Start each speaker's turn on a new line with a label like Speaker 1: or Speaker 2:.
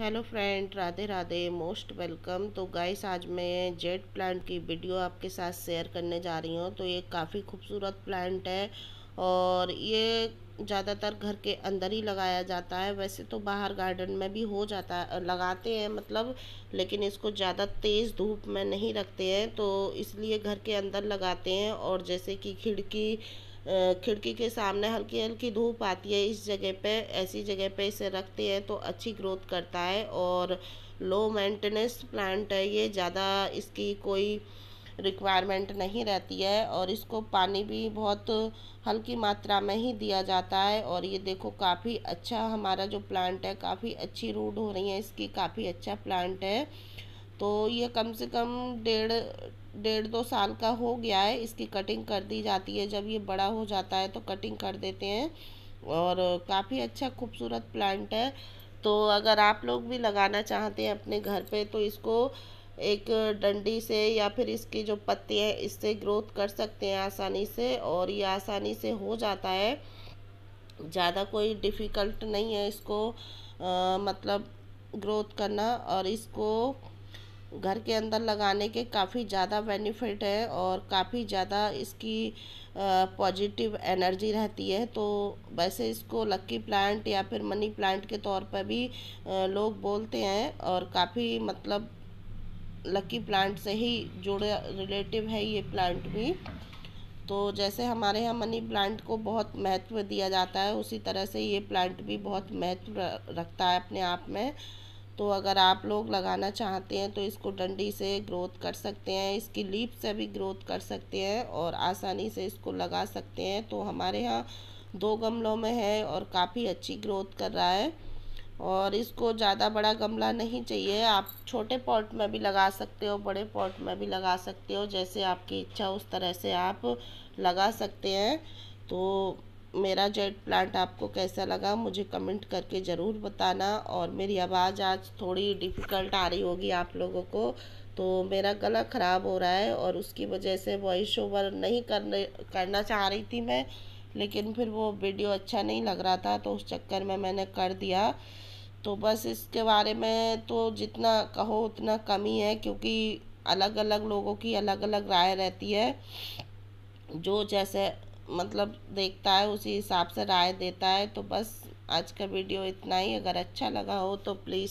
Speaker 1: hello friend Radhe Radhe most welcome तो guys आज मैं जेड प्लांट की वीडियो आपके साथ शेयर करने जा रही हूँ तो ये काफ़ी खूबसूरत प्लांट है और ये ज़्यादातर घर के अंदर ही लगाया जाता है वैसे तो बाहर गार्डन में भी हो जाता है लगाते हैं मतलब लेकिन इसको ज़्यादा तेज़ धूप में नहीं रखते हैं तो इसलिए घर के अंदर लगाते हैं और जैसे कि खिड़की खिड़की के सामने हल्की हल्की धूप आती है इस जगह पे ऐसी जगह पे इसे रखते हैं तो अच्छी ग्रोथ करता है और लो मेंटेनेंस प्लांट है ये ज़्यादा इसकी कोई रिक्वायरमेंट नहीं रहती है और इसको पानी भी बहुत हल्की मात्रा में ही दिया जाता है और ये देखो काफ़ी अच्छा हमारा जो प्लांट है काफ़ी अच्छी रूट हो रही है इसकी काफ़ी अच्छा प्लांट है तो ये कम से कम डेढ़ डेढ़ दो साल का हो गया है इसकी कटिंग कर दी जाती है जब ये बड़ा हो जाता है तो कटिंग कर देते हैं और काफ़ी अच्छा खूबसूरत प्लांट है तो अगर आप लोग भी लगाना चाहते हैं अपने घर पे तो इसको एक डंडी से या फिर इसकी जो पत्ते हैं इससे ग्रोथ कर सकते हैं आसानी से और ये आसानी से हो जाता है ज़्यादा कोई डिफ़िकल्ट नहीं है इसको आ, मतलब ग्रोथ करना और इसको घर के अंदर लगाने के काफ़ी ज़्यादा बेनिफिट है और काफ़ी ज़्यादा इसकी पॉजिटिव एनर्जी रहती है तो वैसे इसको लक्की प्लांट या फिर मनी प्लांट के तौर पर भी आ, लोग बोलते हैं और काफ़ी मतलब लक्की प्लांट से ही जुड़े रिलेटिव है ये प्लांट भी तो जैसे हमारे यहाँ मनी प्लांट को बहुत महत्व दिया जाता है उसी तरह से ये प्लांट भी बहुत महत्व रखता है अपने आप में तो अगर आप लोग लगाना चाहते हैं तो इसको डंडी से ग्रोथ कर सकते हैं इसकी लीप से भी ग्रोथ कर सकते हैं और आसानी से इसको लगा सकते हैं तो हमारे यहाँ दो गमलों में है और काफ़ी अच्छी ग्रोथ कर रहा है और इसको ज़्यादा बड़ा गमला नहीं चाहिए आप छोटे पॉट में भी लगा सकते हो बड़े पॉट में भी लगा सकते हो जैसे आपकी इच्छा उस तरह से आप लगा सकते हैं तो मेरा जेट प्लांट आपको कैसा लगा मुझे कमेंट करके ज़रूर बताना और मेरी आवाज़ आज थोड़ी डिफ़िकल्ट आ रही होगी आप लोगों को तो मेरा गला ख़राब हो रहा है और उसकी वजह से वॉइस ओवर नहीं करने करना चाह रही थी मैं लेकिन फिर वो वीडियो अच्छा नहीं लग रहा था तो उस चक्कर में मैंने कर दिया तो बस इसके बारे में तो जितना कहो उतना कमी है क्योंकि अलग अलग लोगों की अलग अलग राय रहती है जो जैसे मतलब देखता है उसी हिसाब से राय देता है तो बस आज का वीडियो इतना ही अगर अच्छा लगा हो तो प्लीज़